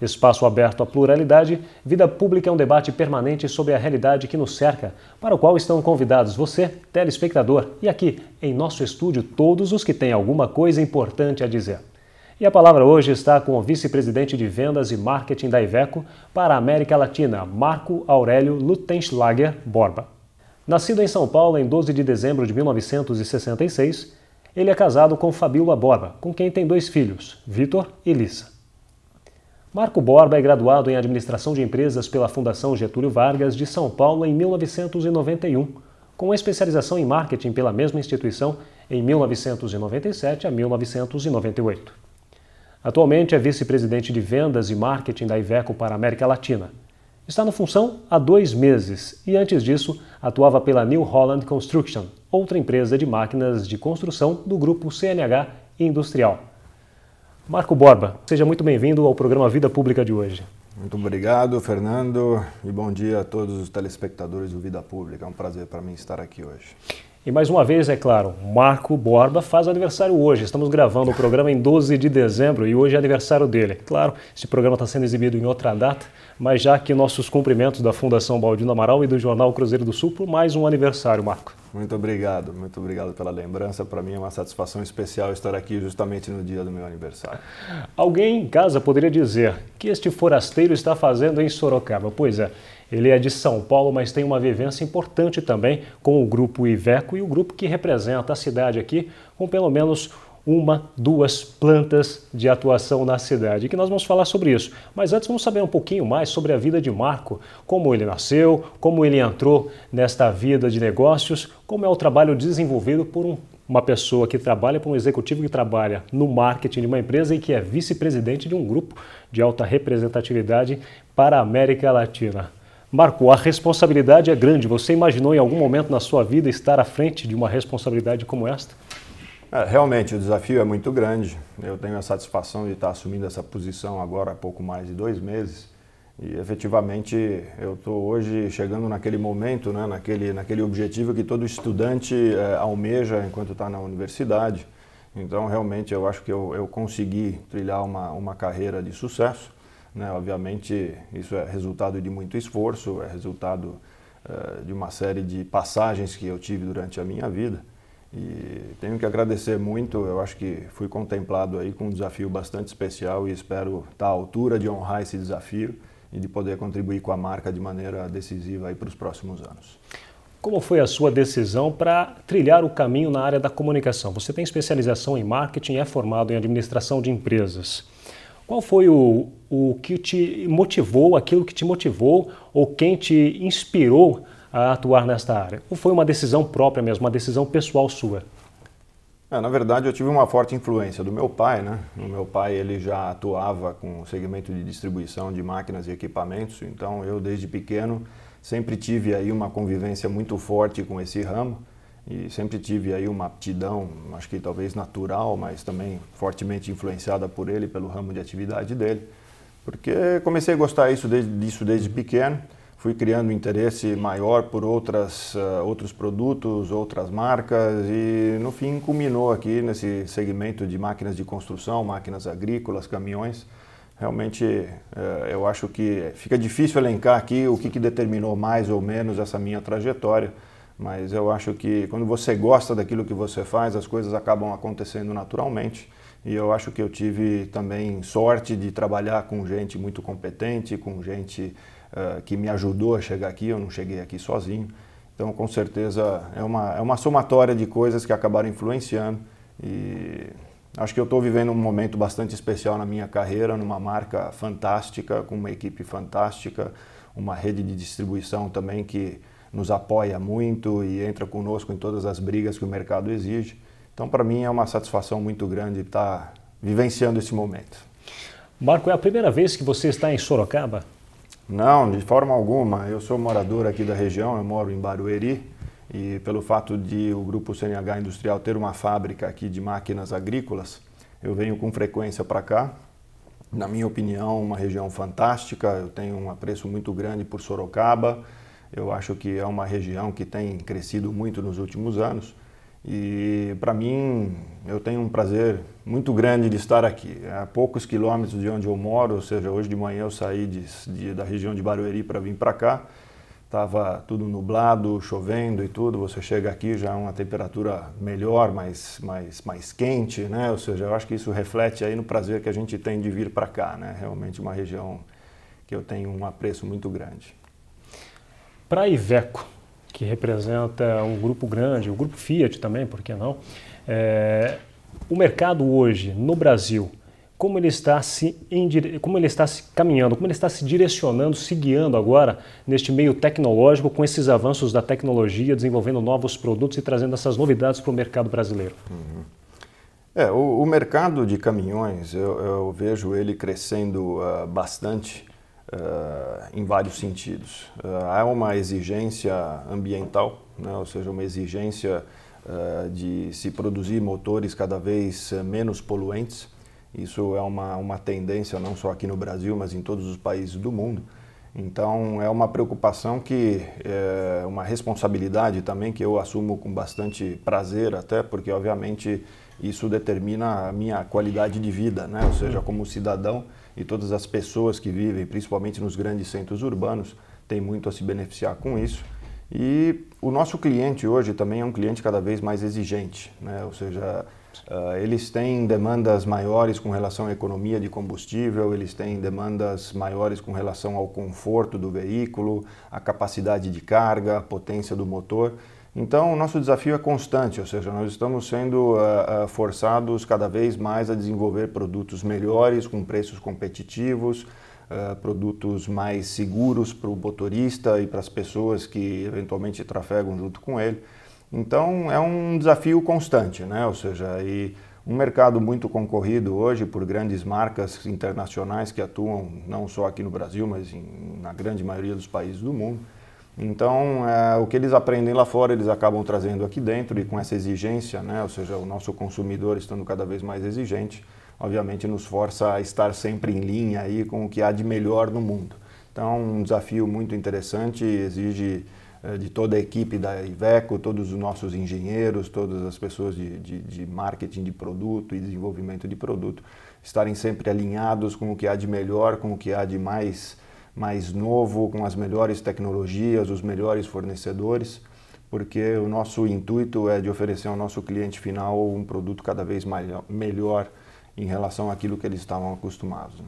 Espaço aberto à pluralidade, Vida Pública é um debate permanente sobre a realidade que nos cerca, para o qual estão convidados você, telespectador, e aqui, em nosso estúdio, todos os que têm alguma coisa importante a dizer. E a palavra hoje está com o vice-presidente de vendas e marketing da Iveco para a América Latina, Marco Aurélio Lutenschlager Borba. Nascido em São Paulo em 12 de dezembro de 1966, ele é casado com Fabíola Borba, com quem tem dois filhos, Vitor e Lissa. Marco Borba é graduado em Administração de Empresas pela Fundação Getúlio Vargas de São Paulo em 1991, com especialização em marketing pela mesma instituição em 1997 a 1998. Atualmente é vice-presidente de vendas e marketing da Iveco para a América Latina. Está na função há dois meses e, antes disso, atuava pela New Holland Construction, outra empresa de máquinas de construção do grupo CNH Industrial. Marco Borba, seja muito bem-vindo ao programa Vida Pública de hoje. Muito obrigado, Fernando, e bom dia a todos os telespectadores do Vida Pública. É um prazer para mim estar aqui hoje. E mais uma vez, é claro, Marco Borba faz aniversário hoje. Estamos gravando o programa em 12 de dezembro e hoje é aniversário dele. Claro, esse programa está sendo exibido em outra data, mas já que nossos cumprimentos da Fundação Baldino Amaral e do Jornal Cruzeiro do Sul por mais um aniversário, Marco. Muito obrigado, muito obrigado pela lembrança. Para mim é uma satisfação especial estar aqui justamente no dia do meu aniversário. Alguém em casa poderia dizer que este forasteiro está fazendo em Sorocaba. Pois é, ele é de São Paulo, mas tem uma vivência importante também com o grupo Iveco e o grupo que representa a cidade aqui com pelo menos uma, duas plantas de atuação na cidade, que nós vamos falar sobre isso. Mas antes vamos saber um pouquinho mais sobre a vida de Marco, como ele nasceu, como ele entrou nesta vida de negócios, como é o trabalho desenvolvido por um, uma pessoa que trabalha para um executivo que trabalha no marketing de uma empresa e que é vice-presidente de um grupo de alta representatividade para a América Latina. Marco, a responsabilidade é grande. Você imaginou em algum momento na sua vida estar à frente de uma responsabilidade como esta? É, realmente, o desafio é muito grande. Eu tenho a satisfação de estar assumindo essa posição agora há pouco mais de dois meses. E efetivamente eu estou hoje chegando naquele momento, né, naquele, naquele objetivo que todo estudante é, almeja enquanto está na universidade. Então, realmente, eu acho que eu, eu consegui trilhar uma, uma carreira de sucesso. Né? Obviamente, isso é resultado de muito esforço, é resultado uh, de uma série de passagens que eu tive durante a minha vida. E tenho que agradecer muito, eu acho que fui contemplado aí com um desafio bastante especial e espero estar à altura de honrar esse desafio e de poder contribuir com a marca de maneira decisiva aí para os próximos anos. Como foi a sua decisão para trilhar o caminho na área da comunicação? Você tem especialização em marketing e é formado em administração de empresas. Qual foi o o que te motivou, aquilo que te motivou ou quem te inspirou a atuar nesta área? Ou foi uma decisão própria mesmo, uma decisão pessoal sua? É, na verdade, eu tive uma forte influência do meu pai, né? O meu pai ele já atuava com o segmento de distribuição de máquinas e equipamentos, então eu desde pequeno sempre tive aí uma convivência muito forte com esse ramo e sempre tive aí uma aptidão, acho que talvez natural, mas também fortemente influenciada por ele, pelo ramo de atividade dele. Porque comecei a gostar disso desde, disso desde pequeno, fui criando um interesse maior por outras, uh, outros produtos, outras marcas e no fim culminou aqui nesse segmento de máquinas de construção, máquinas agrícolas, caminhões. Realmente uh, eu acho que fica difícil elencar aqui o que, que determinou mais ou menos essa minha trajetória, mas eu acho que quando você gosta daquilo que você faz, as coisas acabam acontecendo naturalmente. E eu acho que eu tive também sorte de trabalhar com gente muito competente, com gente uh, que me ajudou a chegar aqui, eu não cheguei aqui sozinho. Então, com certeza, é uma, é uma somatória de coisas que acabaram influenciando e acho que eu estou vivendo um momento bastante especial na minha carreira, numa marca fantástica, com uma equipe fantástica, uma rede de distribuição também que nos apoia muito e entra conosco em todas as brigas que o mercado exige. Então, para mim, é uma satisfação muito grande estar tá vivenciando esse momento. Marco, é a primeira vez que você está em Sorocaba? Não, de forma alguma. Eu sou morador aqui da região, eu moro em Barueri. E pelo fato de o Grupo CNH Industrial ter uma fábrica aqui de máquinas agrícolas, eu venho com frequência para cá. Na minha opinião, uma região fantástica. Eu tenho um apreço muito grande por Sorocaba. Eu acho que é uma região que tem crescido muito nos últimos anos e para mim, eu tenho um prazer muito grande de estar aqui. É a poucos quilômetros de onde eu moro, ou seja, hoje de manhã eu saí de, de, da região de Barueri para vir para cá. Estava tudo nublado, chovendo e tudo. Você chega aqui já é uma temperatura melhor, mais, mais, mais quente, né? Ou seja, eu acho que isso reflete aí no prazer que a gente tem de vir para cá, né? Realmente uma região que eu tenho um apreço muito grande. Para Iveco, que representa um grupo grande, o grupo Fiat também, por que não? É, o mercado hoje no Brasil, como ele está se como ele está se caminhando, como ele está se direcionando, se guiando agora neste meio tecnológico com esses avanços da tecnologia, desenvolvendo novos produtos e trazendo essas novidades para o mercado brasileiro. Uhum. É, o, o, mercado de caminhões, eu, eu vejo ele crescendo uh, bastante uh, em vários sentidos. Uh, há uma exigência ambiental, né? ou seja, uma exigência uh, de se produzir motores cada vez menos poluentes. Isso é uma, uma tendência não só aqui no Brasil, mas em todos os países do mundo. Então, é uma preocupação que é uma responsabilidade também que eu assumo com bastante prazer, até porque, obviamente, isso determina a minha qualidade de vida, né? ou seja, uhum. como cidadão e todas as pessoas que vivem, principalmente nos grandes centros urbanos, têm muito a se beneficiar com isso. E o nosso cliente hoje também é um cliente cada vez mais exigente, né? ou seja, ah, eles têm demandas maiores com relação à economia de combustível, eles têm demandas maiores com relação ao conforto do veículo, à capacidade de carga, à potência do motor. Então, o nosso desafio é constante, ou seja, nós estamos sendo uh, forçados cada vez mais a desenvolver produtos melhores, com preços competitivos, Uh, produtos mais seguros para o motorista e para as pessoas que eventualmente trafegam junto com ele. Então é um desafio constante, né? Ou seja, e um mercado muito concorrido hoje por grandes marcas internacionais que atuam não só aqui no Brasil, mas em, na grande maioria dos países do mundo. Então, é, o que eles aprendem lá fora, eles acabam trazendo aqui dentro e com essa exigência, né? ou seja, o nosso consumidor estando cada vez mais exigente, obviamente nos força a estar sempre em linha aí com o que há de melhor no mundo. Então, é um desafio muito interessante, exige é, de toda a equipe da Iveco, todos os nossos engenheiros, todas as pessoas de, de, de marketing de produto e desenvolvimento de produto, estarem sempre alinhados com o que há de melhor, com o que há de mais mais novo, com as melhores tecnologias, os melhores fornecedores, porque o nosso intuito é de oferecer ao nosso cliente final um produto cada vez maior, melhor em relação àquilo que eles estavam acostumados. Né?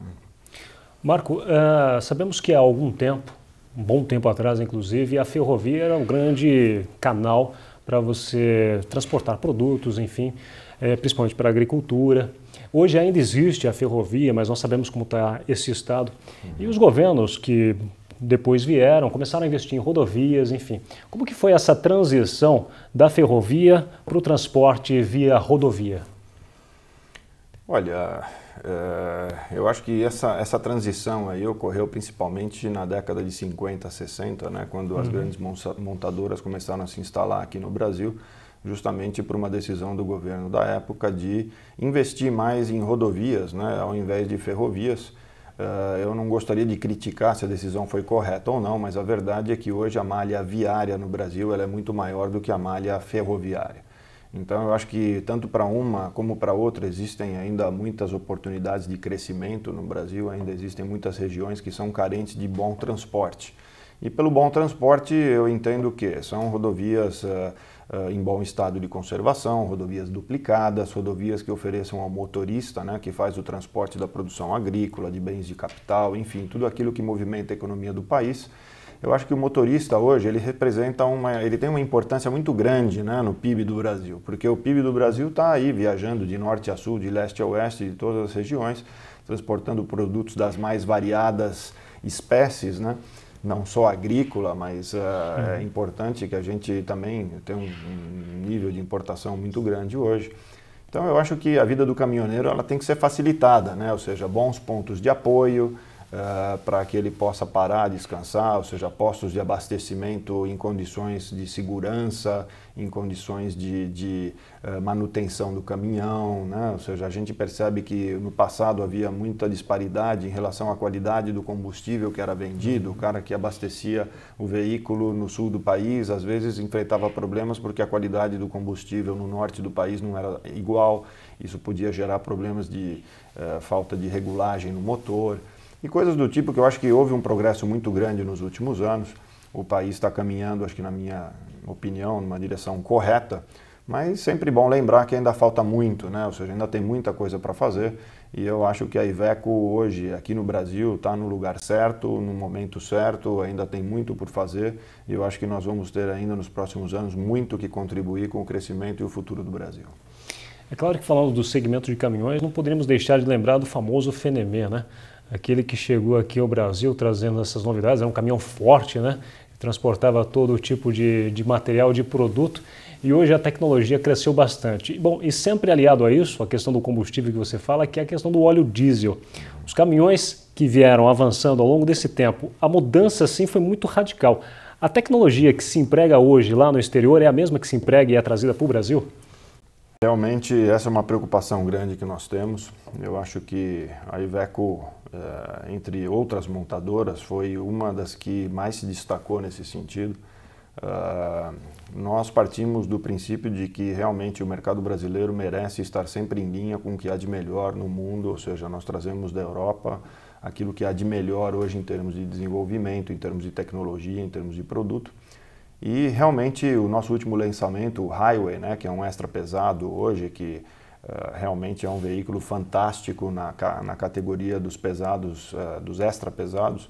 Marco, uh, sabemos que há algum tempo, um bom tempo atrás inclusive, a ferrovia era um grande canal para você transportar produtos, enfim, é, principalmente para a agricultura. Hoje ainda existe a ferrovia, mas nós sabemos como está esse estado. E os governos que depois vieram, começaram a investir em rodovias, enfim. Como que foi essa transição da ferrovia para o transporte via rodovia? Olha, é, eu acho que essa, essa transição aí ocorreu principalmente na década de 50, 60, né, quando as uhum. grandes montadoras começaram a se instalar aqui no Brasil justamente por uma decisão do governo da época de investir mais em rodovias, né, ao invés de ferrovias. Eh, eu não gostaria de criticar se a decisão foi correta ou não, mas a verdade é que hoje a malha viária no Brasil é muito maior do que a malha ferroviária. Então, eu acho que tanto para uma como para outra existem ainda muitas oportunidades de crescimento no Brasil, ainda existem muitas regiões que são carentes de bom transporte. E pelo bom transporte, eu entendo que são rodovias uh, uh, em bom estado de conservação, rodovias duplicadas, rodovias que ofereçam ao motorista, né, que faz o transporte da produção agrícola, de bens de capital, enfim, tudo aquilo que movimenta a economia do país. Eu acho que o motorista hoje ele representa uma, ele tem uma importância muito grande né, no PIB do Brasil, porque o PIB do Brasil está aí viajando de norte a sul, de leste a oeste, de todas as regiões, transportando produtos das mais variadas espécies, né? não só agrícola, mas uh, é importante que a gente também tem um, um, nível de importação muito grande hoje. Então eu acho que a vida do caminhoneiro ela tem que ser facilitada, né? ou seja, bons pontos de apoio, eh, para que ele possa parar, descansar, ou seja, postos de abastecimento em condições de segurança, em condições de, de uh, manutenção do caminhão, né? ou seja, a gente percebe que no passado havia muita disparidade em relação à qualidade do combustível que era vendido, o cara que abastecia o veículo no sul do país às vezes enfrentava problemas porque a qualidade do combustível no norte do país não era igual, isso podia gerar problemas de uh, falta de regulagem no motor, e coisas do tipo que eu acho que houve um progresso muito grande nos últimos anos. O país está caminhando, acho que na minha opinião, numa direção correta, mas sempre bom lembrar que ainda falta muito, né? Ou seja, ainda tem muita coisa para fazer e eu acho que a Iveco hoje aqui no Brasil está no lugar certo, no momento certo, ainda tem muito por fazer e eu acho que nós vamos ter ainda nos próximos anos muito que contribuir com o crescimento e o futuro do Brasil. É claro que falando do segmento de caminhões, não poderíamos deixar de lembrar do famoso Fenemê, né? aquele que chegou aqui ao Brasil trazendo essas novidades, era é um caminhão forte, né? transportava todo tipo de, de material, de produto, e hoje a tecnologia cresceu bastante. Bom, e sempre aliado a isso, a questão do combustível que você fala, que é a questão do óleo diesel. Os caminhões que vieram avançando ao longo desse tempo, a mudança sim foi muito radical. A tecnologia que se emprega hoje lá no exterior é a mesma que se emprega e é trazida para o Brasil? Realmente essa é uma preocupação grande que nós temos. Eu acho que a Iveco, eh, entre outras montadoras, foi uma das que mais se destacou nesse sentido. Ah, nós partimos do princípio de que realmente o mercado brasileiro merece estar sempre em linha com o que há de melhor no mundo, ou seja, nós trazemos da Europa aquilo que há de melhor hoje em termos de desenvolvimento, em termos de tecnologia, em termos de produto. E realmente o nosso último lançamento, o Highway, né, que é um extra pesado hoje, que uh, realmente é um veículo fantástico na, na categoria dos pesados, uh, dos extra pesados.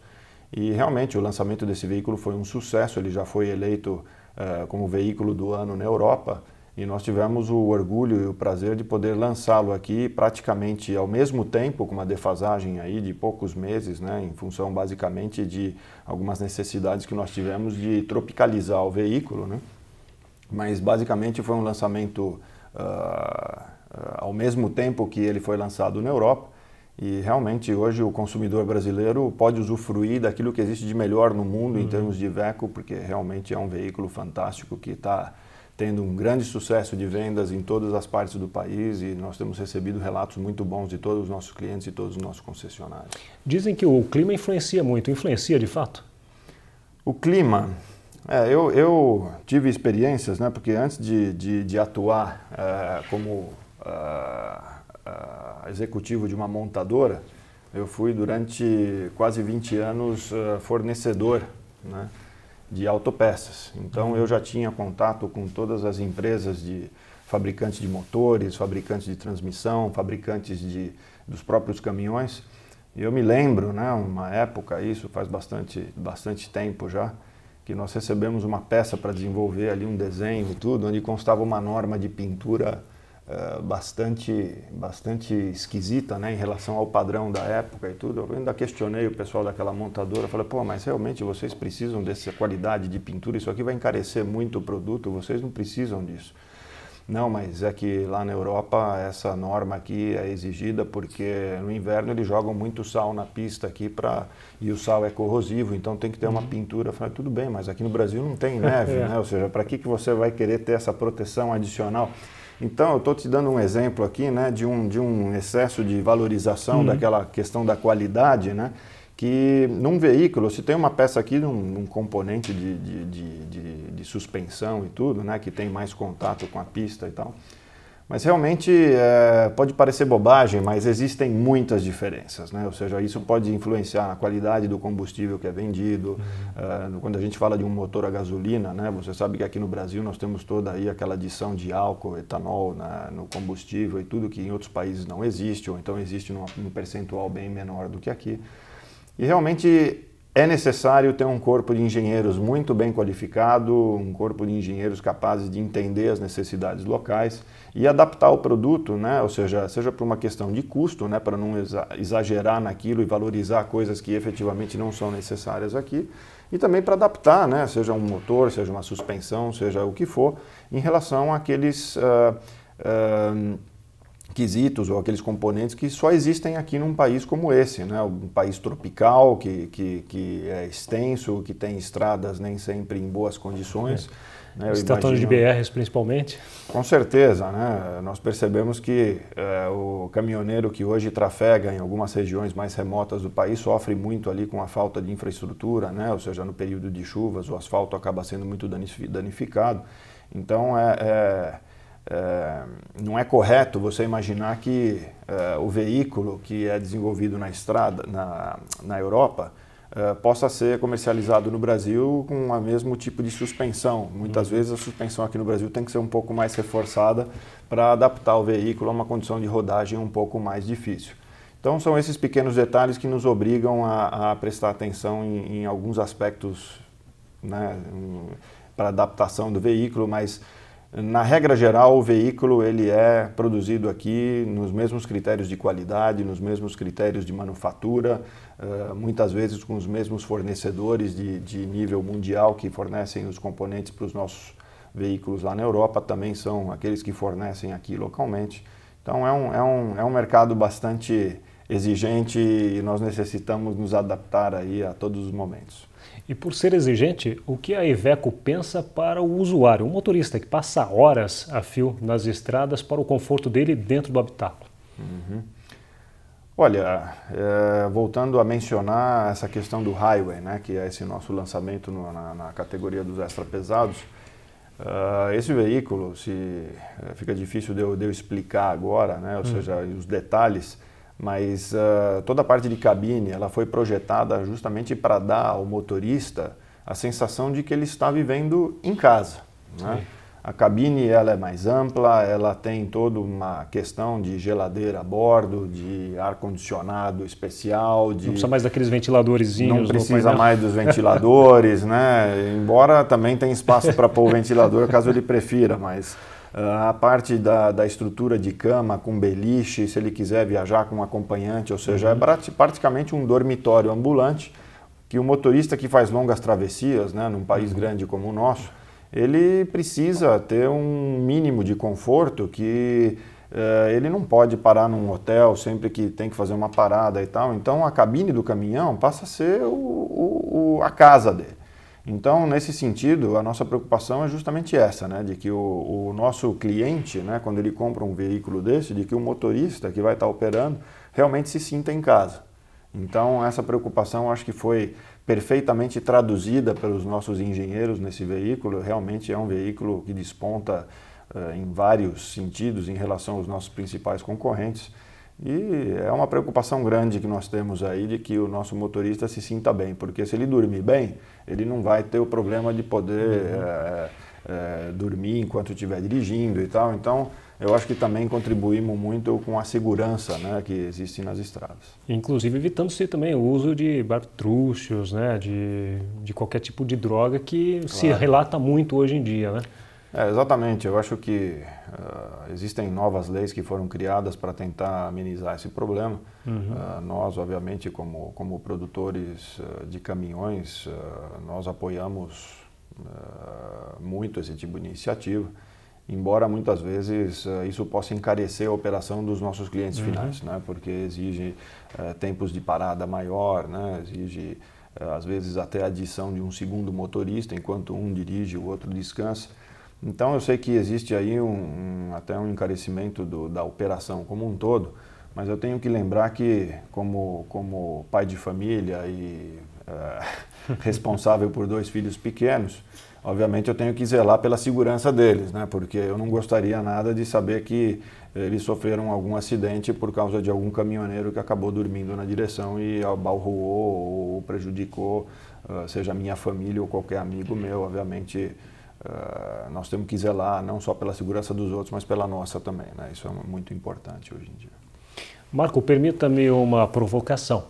E realmente o lançamento desse veículo foi um sucesso, ele já foi eleito uh, como veículo do ano na Europa e nós tivemos o orgulho e o prazer de poder lançá-lo aqui praticamente ao mesmo tempo, com uma defasagem aí de poucos meses, né, em função basicamente de algumas necessidades que nós tivemos de tropicalizar o veículo, né? mas basicamente foi um lançamento uh, ao mesmo tempo que ele foi lançado na Europa e realmente hoje o consumidor brasileiro pode usufruir daquilo que existe de melhor no mundo uhum. em termos de Iveco, porque realmente é um veículo fantástico que está tendo um grande sucesso de vendas em todas as partes do país e nós temos recebido relatos muito bons de todos os nossos clientes e todos os nossos concessionários. Dizem que o clima influencia muito. Influencia de fato? O clima. É, eu, eu, tive experiências, né, porque antes de, de, de atuar é, como é, é, executivo de uma montadora, eu fui durante quase 20 anos fornecedor. Né? de autopeças. Então eu já tinha contato com todas as empresas de fabricantes de motores, fabricantes de transmissão, fabricantes de, dos próprios caminhões. E eu me lembro, né, uma época, isso faz bastante, bastante tempo já, que nós recebemos uma peça para desenvolver ali um desenho e tudo, onde constava uma norma de pintura eh, bastante, bastante esquisita né, em relação ao padrão da época e tudo. Eu ainda questionei o pessoal daquela montadora, falei, pô, mas realmente vocês precisam dessa qualidade de pintura, isso aqui vai encarecer muito o produto, vocês não precisam disso. Não, mas é que lá na Europa essa norma aqui é exigida porque no inverno eles jogam muito sal na pista aqui para e o sal é corrosivo, então tem que ter uma uhum. pintura. Eu falei, tudo bem, mas aqui no Brasil não tem neve, é. né? Ou seja, para que que você vai querer ter essa proteção adicional? Então, eu estou te dando um exemplo aqui né, de, um, de um excesso de valorização uhum. daquela questão da qualidade, né? que num veículo, se tem uma peça aqui, um, um componente de de, de, de, de, suspensão e tudo, né, que tem mais contato com a pista e tal, mas realmente é, pode parecer bobagem, mas existem muitas diferenças, né? Ou seja, isso pode influenciar a qualidade do combustível que é vendido. Uhum. É, quando a gente fala de um motor a gasolina, né? Você sabe que aqui no Brasil nós temos toda aí aquela adição de álcool, etanol na, né? no combustível e tudo que em outros países não existe, ou então existe num, num percentual bem menor do que aqui. E realmente é necessário ter um corpo de engenheiros muito bem qualificado, um corpo de engenheiros capazes de entender as necessidades locais e adaptar o produto, né? ou seja, seja por uma questão de custo, né? para não exagerar naquilo e valorizar coisas que efetivamente não são necessárias aqui, e também para adaptar, né? seja um motor, seja uma suspensão, seja o que for, em relação àqueles. Uh, uh, quesitos ou aqueles componentes que só existem aqui num país como esse, né? um país tropical, que, que, que é extenso, que tem estradas nem sempre em boas condições. É. Né? de BRs principalmente? Com certeza, né? nós percebemos que é, o caminhoneiro que hoje trafega em algumas regiões mais remotas do país sofre muito ali com a falta de infraestrutura, né? ou seja, no período de chuvas o asfalto acaba sendo muito danificado. Então, é, é é, não é correto você imaginar que é, o veículo que é desenvolvido na estrada, na, na Europa, é, possa ser comercializado no Brasil com o mesmo tipo de suspensão. Muitas uhum. vezes a suspensão aqui no Brasil tem que ser um pouco mais reforçada para adaptar o veículo a uma condição de rodagem um pouco mais difícil. Então, são esses pequenos detalhes que nos obrigam a, a prestar atenção em, em alguns aspectos né, para adaptação do veículo, mas na regra geral, o veículo ele é produzido aqui nos mesmos critérios de qualidade, nos mesmos critérios de manufatura, eh, muitas vezes com os mesmos fornecedores de, de nível mundial que fornecem os componentes para os nossos veículos lá na Europa, também são aqueles que fornecem aqui localmente. Então é um, é um, é um mercado bastante exigente e nós necessitamos nos adaptar aí a todos os momentos. E por ser exigente, o que a Iveco pensa para o usuário, o motorista que passa horas a fio nas estradas para o conforto dele dentro do habitáculo? Uhum. Olha, é, voltando a mencionar essa questão do highway, né, que é esse nosso lançamento no, na, na, categoria dos extra pesados, uh, eh, esse veículo, se eh, fica difícil de eu, de eu explicar agora, né, ou uhum. seja, os detalhes, mas uh, toda a parte de cabine ela foi projetada justamente para dar ao motorista a sensação de que ele está vivendo em casa. Né? A cabine ela é mais ampla, ela tem toda uma questão de geladeira a bordo, de ar condicionado especial, de não precisa mais daqueles ventiladores. não precisa mais dos ventiladores, né? Embora também tenha espaço para pôr o ventilador caso ele prefira, mas ah, a parte da, da estrutura de cama com beliche, se ele quiser viajar com um acompanhante, ou seja, é uhum. é praticamente um dormitório ambulante que o motorista que faz longas travessias, né, num país uhum. grande como o nosso, ele precisa ter um mínimo de conforto que uh, ele não pode parar num hotel sempre que tem que fazer uma parada e tal. Então a cabine do caminhão passa a ser o, o, o a casa dele. Então, nesse sentido, a nossa preocupação é justamente essa, né, de que o, o, nosso cliente, né, quando ele compra um veículo desse, de que o motorista que vai estar operando realmente se sinta em casa. Então, essa preocupação acho que foi perfeitamente traduzida pelos nossos engenheiros nesse veículo. Realmente é um veículo que desponta uh, em vários sentidos em relação aos nossos principais concorrentes. E é uma preocupação grande que nós temos aí de que o nosso motorista se sinta bem, porque se ele dormir bem, ele não vai ter o problema de poder uhum. é, é, dormir enquanto estiver dirigindo e tal. Então, eu acho que também contribuímos muito com a segurança né, que existe nas estradas. Inclusive evitando-se também o uso de bartrúcios, né, de, de qualquer tipo de droga que claro. se relata muito hoje em dia. Né? É, exatamente. Eu acho que uh, existem novas leis que foram criadas para tentar amenizar esse problema. Uhum. Uh, nós, obviamente, como, como produtores uh, de caminhões, nós apoiamos muito esse tipo de iniciativa, embora muitas vezes isso possa encarecer a operação dos nossos clientes uhum. finais, né? porque exige eh, tempos de parada maior, né? exige eh, às vezes até a adição de um segundo motorista, enquanto um dirige, o outro descansa. Então eu sei que existe aí um, um, até um encarecimento do, da operação como um todo, mas eu tenho que lembrar que como, como pai de família e uh, responsável por dois filhos pequenos, obviamente eu tenho que zelar pela segurança deles, né? porque eu não gostaria nada de saber que eles sofreram algum acidente por causa de algum caminhoneiro que acabou dormindo na direção e abalroou ou prejudicou, uh, seja minha família ou qualquer amigo meu, obviamente ah, nós temos que zelar não só pela segurança dos outros, mas pela nossa também. Né? Isso é muito importante hoje em dia. Marco, permita-me uma provocação.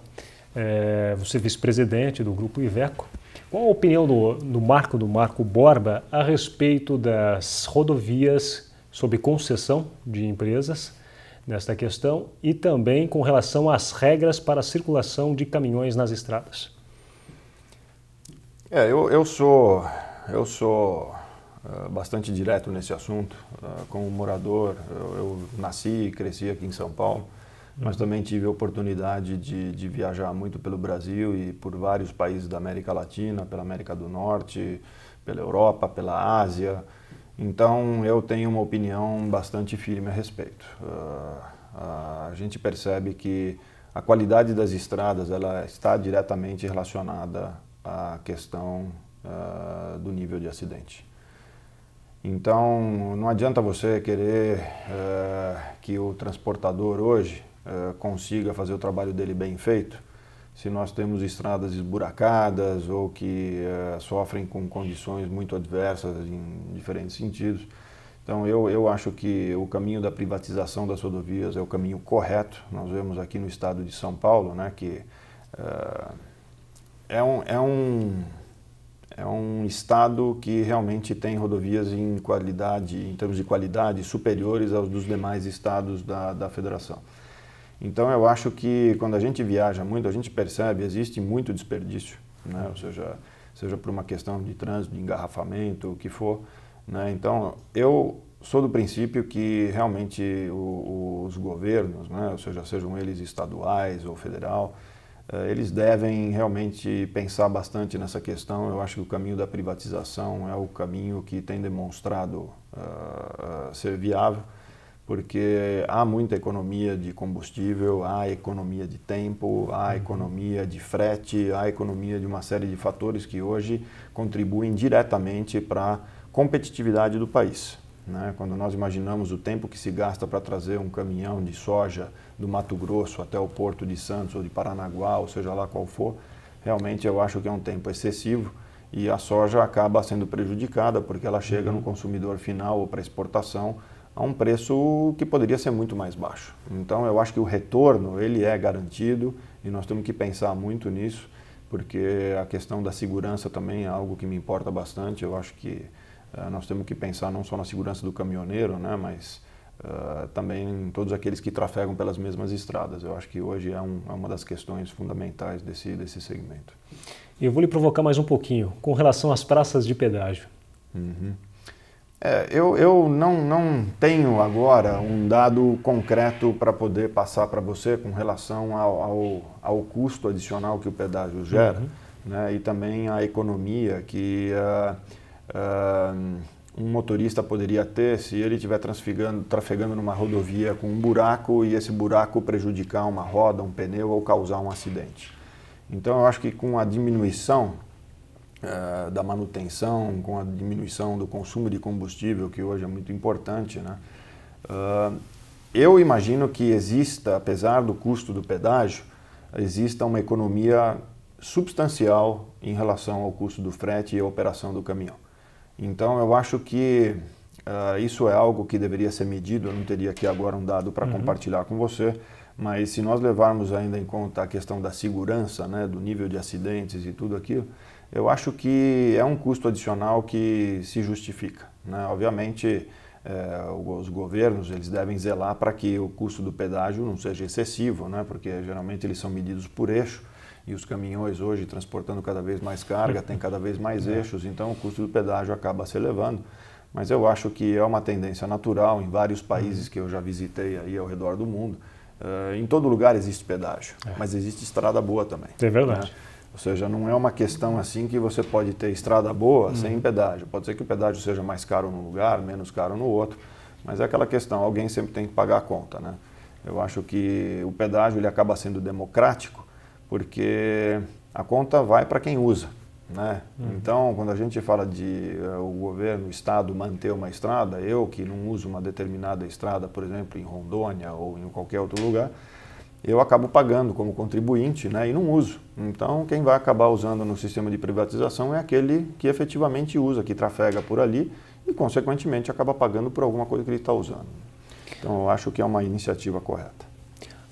É, você é vice-presidente do Grupo Iveco. Qual a opinião do, do Marco, do Marco Borba, a respeito das rodovias sob concessão de empresas nesta questão e também com relação às regras para a circulação de caminhões nas estradas? É, eu, eu sou eu sou eh, bastante direto nesse assunto. Eh, Como morador, eu nasci e cresci aqui em São Paulo, mas uhum. também tive a oportunidade de, de viajar muito pelo Brasil e por vários países da América Latina, pela América do Norte, pela Europa, pela Ásia. Então, eu tenho uma opinião bastante firme a respeito. Eh, a gente percebe que a qualidade das estradas ela está diretamente relacionada à questão do nível de acidente. Então, não adianta você querer eh, que o transportador hoje eh, consiga fazer o trabalho dele bem feito se nós temos estradas esburacadas ou que eh, sofrem com condições muito adversas em diferentes sentidos. Então, eu, eu acho que o caminho da privatização das rodovias é o caminho correto. Nós vemos aqui no estado de São Paulo né, que é um. É um é um estado que realmente tem rodovias em qualidade, em termos de qualidade, superiores aos dos demais estados da, da federação. Então eu acho que quando a gente viaja muito, a gente percebe existe muito desperdício, né? ou seja, seja por uma questão de trânsito, de engarrafamento, o que for. Né? Então eu sou do princípio que realmente os governos, né? ou seja, sejam eles estaduais ou federal, eh, eles devem realmente pensar bastante nessa questão. Eu acho que o caminho da privatização é o caminho que tem demonstrado uh, ser viável, porque há muita economia de combustível, há economia de tempo, há uhum. economia de frete, há economia de uma série de fatores que hoje contribuem diretamente para a competitividade do país. Né? Quando nós imaginamos o tempo que se gasta para trazer um caminhão de soja do Mato Grosso até o porto de Santos ou de Paranaguá, ou seja lá qual for, realmente eu acho que é um tempo excessivo e a soja acaba sendo prejudicada porque ela chega uhum. no consumidor final ou para exportação a um preço que poderia ser muito mais baixo. Então eu acho que o retorno ele é garantido e nós temos que pensar muito nisso porque a questão da segurança também é algo que me importa bastante. Eu acho que ah, nós temos que pensar não só na segurança do caminhoneiro, né, mas uh, também em todos aqueles que trafegam pelas mesmas estradas. Eu acho que hoje é, um, é uma das questões fundamentais desse, desse segmento. E eu vou lhe provocar mais um pouquinho com relação às praças de pedágio. Uhum. É, eu eu não, não tenho agora um dado concreto para poder passar para você com relação ao, ao, ao, custo adicional que o pedágio gera uhum. né, e também a economia que. Uh, uh, um motorista poderia ter se ele estiver trafegando numa rodovia com um buraco e esse buraco prejudicar uma roda, um pneu ou causar um acidente. Então eu acho que com a diminuição uh, da manutenção, com a diminuição do consumo de combustível, que hoje é muito importante, né? Uh, eu imagino que exista, apesar do custo do pedágio, exista uma economia substancial em relação ao custo do frete e a operação do caminhão. Então, eu acho que uh, isso é algo que deveria ser medido. Eu não teria aqui agora um dado para uhum. compartilhar com você, mas se nós levarmos ainda em conta a questão da segurança, né, do nível de acidentes e tudo aquilo, eu acho que é um custo adicional que se justifica. Né? Obviamente, eh, os governos eles devem zelar para que o custo do pedágio não seja excessivo, né? porque geralmente eles são medidos por eixo e os caminhões hoje transportando cada vez mais carga, tem cada vez mais é. eixos, então o custo do pedágio acaba se elevando. Mas eu acho que é uma tendência natural em vários países uhum. que eu já visitei aí ao redor do mundo. Uh, em todo lugar existe pedágio, é. mas existe estrada boa também. É verdade. Né? Ou seja, não é uma questão assim que você pode ter estrada boa uhum. sem pedágio. Pode ser que o pedágio seja mais caro num lugar, menos caro no outro, mas é aquela questão, alguém sempre tem que pagar a conta, né? Eu acho que o pedágio ele acaba sendo democrático porque a conta vai para quem usa. Né? Uhum. Então, quando a gente fala de uh, o governo, o Estado manter uma estrada, eu que não uso uma determinada estrada, por exemplo, em Rondônia ou em qualquer outro lugar, eu acabo pagando como contribuinte né, e não uso. Então, quem vai acabar usando no sistema de privatização é aquele que efetivamente usa, que trafega por ali e, consequentemente, acaba pagando por alguma coisa que ele está usando. Então, eu acho que é uma iniciativa correta.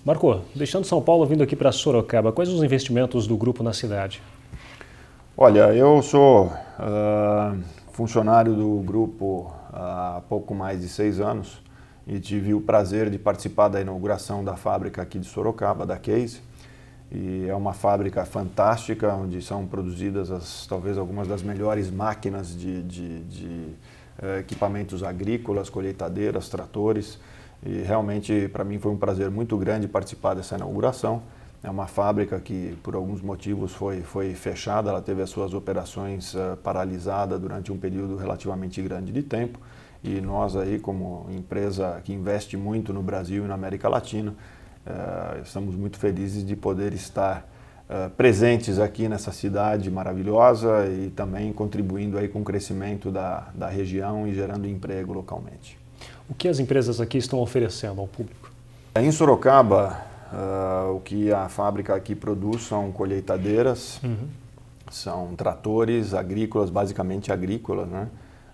Marco, deixando São Paulo, vindo aqui para Sorocaba, quais os investimentos do grupo na cidade? Olha, eu sou uh, funcionário do grupo há pouco mais de seis anos e tive o prazer de participar da inauguração da fábrica aqui de Sorocaba, da Case. E é uma fábrica fantástica, onde são produzidas as, talvez algumas das melhores máquinas de, de, de eh, equipamentos agrícolas, colheitadeiras, tratores. E realmente, para mim, foi um prazer muito grande participar dessa inauguração. É uma fábrica que, por alguns motivos, foi, foi fechada, ela teve as suas operações uh, ah, paralisadas durante um período relativamente grande de tempo. E nós, aí, como empresa que investe muito no Brasil e na América Latina, uh, estamos muito felizes de poder estar uh, presentes aqui nessa cidade maravilhosa e também contribuindo aí com o crescimento da, da região e gerando emprego localmente. O que as empresas aqui estão oferecendo ao público? É, em Sorocaba, uh, o que a fábrica aqui produz são colheitadeiras, uhum. são tratores agrícolas, basicamente agrícolas, né?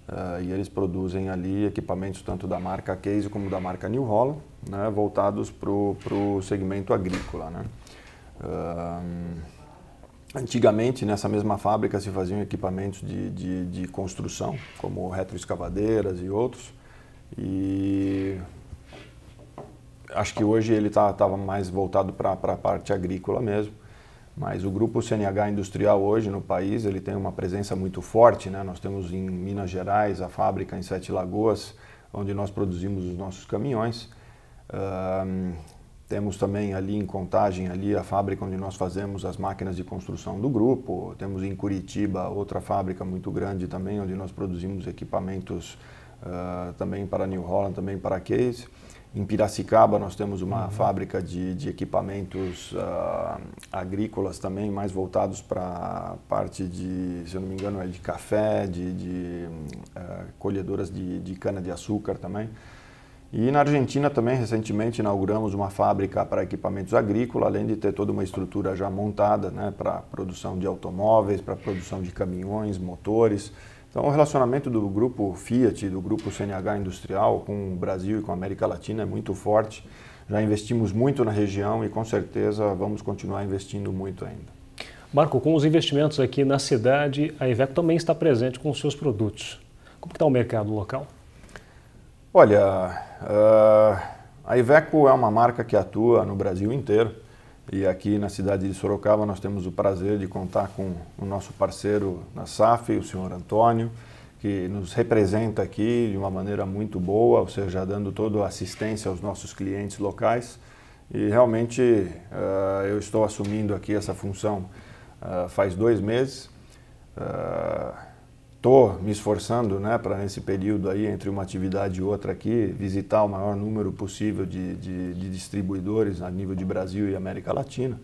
Uh, e eles produzem ali equipamentos tanto da marca Case como da marca New Holland, né? voltados para o segmento agrícola. Né? Uh, antigamente, nessa mesma fábrica, se faziam equipamentos de, de, de construção, como retroescavadeiras e outros. E acho que hoje ele estava tá, mais voltado para a parte agrícola mesmo. Mas o grupo CNH Industrial hoje no país ele tem uma presença muito forte, né? Nós temos em Minas Gerais a fábrica em Sete Lagoas, onde nós produzimos os nossos caminhões. temos também ali em Contagem ali a fábrica onde nós fazemos as máquinas de construção do grupo. Temos em Curitiba outra fábrica muito grande também onde nós produzimos equipamentos uh, também para New Holland, também para Case. Em Piracicaba nós temos uma uhum. fábrica de, de equipamentos uh, agrícolas também, mais voltados para a parte de, se eu não me engano, é de café, de, de uh, colhedoras de, de cana-de-açúcar também. E na Argentina também, recentemente, inauguramos uma fábrica para equipamentos agrícolas, além de ter toda uma estrutura já montada né, para produção de automóveis, para produção de caminhões, motores. Então, o relacionamento do grupo Fiat, do grupo CNH Industrial com o Brasil e com a América Latina é muito forte. Já investimos muito na região e com certeza vamos continuar investindo muito ainda. Marco, com os investimentos aqui na cidade, a Iveco também está presente com os seus produtos. Como está o mercado local? Olha, ah, a Iveco é uma marca que atua no Brasil inteiro. E aqui na cidade de Sorocaba nós temos o prazer de contar com o nosso parceiro na SAF, o senhor Antônio, que nos representa aqui de uma maneira muito boa, ou seja, dando toda a assistência aos nossos clientes locais. E realmente uh, eu estou assumindo aqui essa função uh, faz dois meses. Uh, estou me esforçando né, para, nesse período aí, entre uma atividade e outra aqui, visitar o maior número possível de, de, de distribuidores a nível de Brasil e América Latina.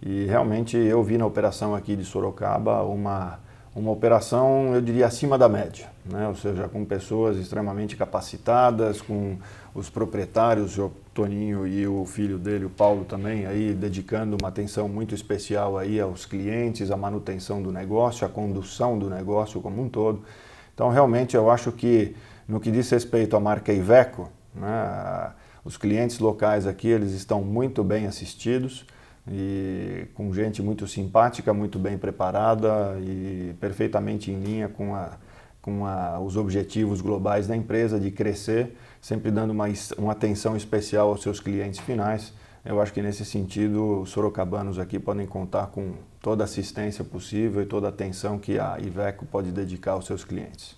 E realmente eu vi na operação aqui de Sorocaba uma, uma operação, eu diria, acima da média, né? ou seja, com pessoas extremamente capacitadas, com os proprietários Toninho e o filho dele, o Paulo também, aí dedicando uma atenção muito especial aí aos clientes, à manutenção do negócio, à condução do negócio como um todo. Então, realmente, eu acho que no que diz respeito à marca Iveco, né, os clientes locais aqui eles estão muito bem assistidos e com gente muito simpática, muito bem preparada e perfeitamente em linha com a com a, os objetivos globais da empresa de crescer, sempre dando uma, uma atenção especial aos seus clientes finais. Eu acho que nesse sentido, os sorocabanos aqui podem contar com toda a assistência possível e toda a atenção que a Iveco pode dedicar aos seus clientes.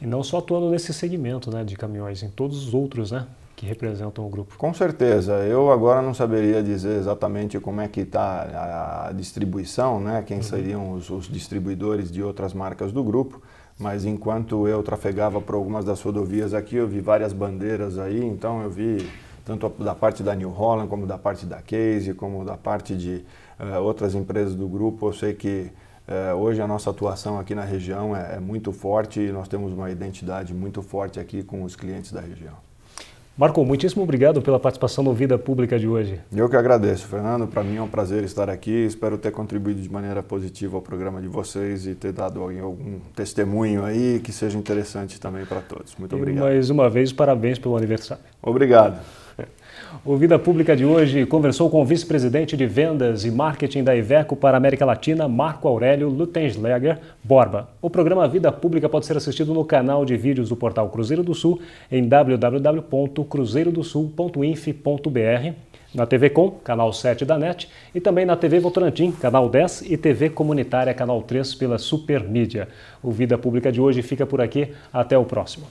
E não só atuando nesse segmento né, de caminhões, em todos os outros né, que representam o grupo. Com certeza. Eu agora não saberia dizer exatamente como é que está a distribuição, né, quem uhum. seriam os, os distribuidores de outras marcas do grupo, mas enquanto eu trafegava por algumas das rodovias aqui, eu vi várias bandeiras aí, então eu vi tanto da parte da New Holland, como da parte da Case, como da parte de uh, outras empresas do grupo. Eu sei que uh, hoje a nossa atuação aqui na região é, é muito forte e nós temos uma identidade muito forte aqui com os clientes da região. Marco, muitíssimo obrigado pela participação no Vida Pública de hoje. Eu que agradeço, Fernando. Para mim é um prazer estar aqui. Espero ter contribuído de maneira positiva ao programa de vocês e ter dado algum testemunho aí que seja interessante também para todos. Muito obrigado. E mais uma vez, parabéns pelo aniversário. Obrigado. O Vida Pública de hoje conversou com o vice-presidente de vendas e marketing da Iveco para a América Latina, Marco Aurélio Lutensleger Borba. O programa Vida Pública pode ser assistido no canal de vídeos do portal Cruzeiro do Sul em www.cruzeirodosul.inf.br na TV Com, canal 7 da NET, e também na TV Votorantim, canal 10, e TV Comunitária, canal 3, pela Supermídia. O Vida Pública de hoje fica por aqui. Até o próximo.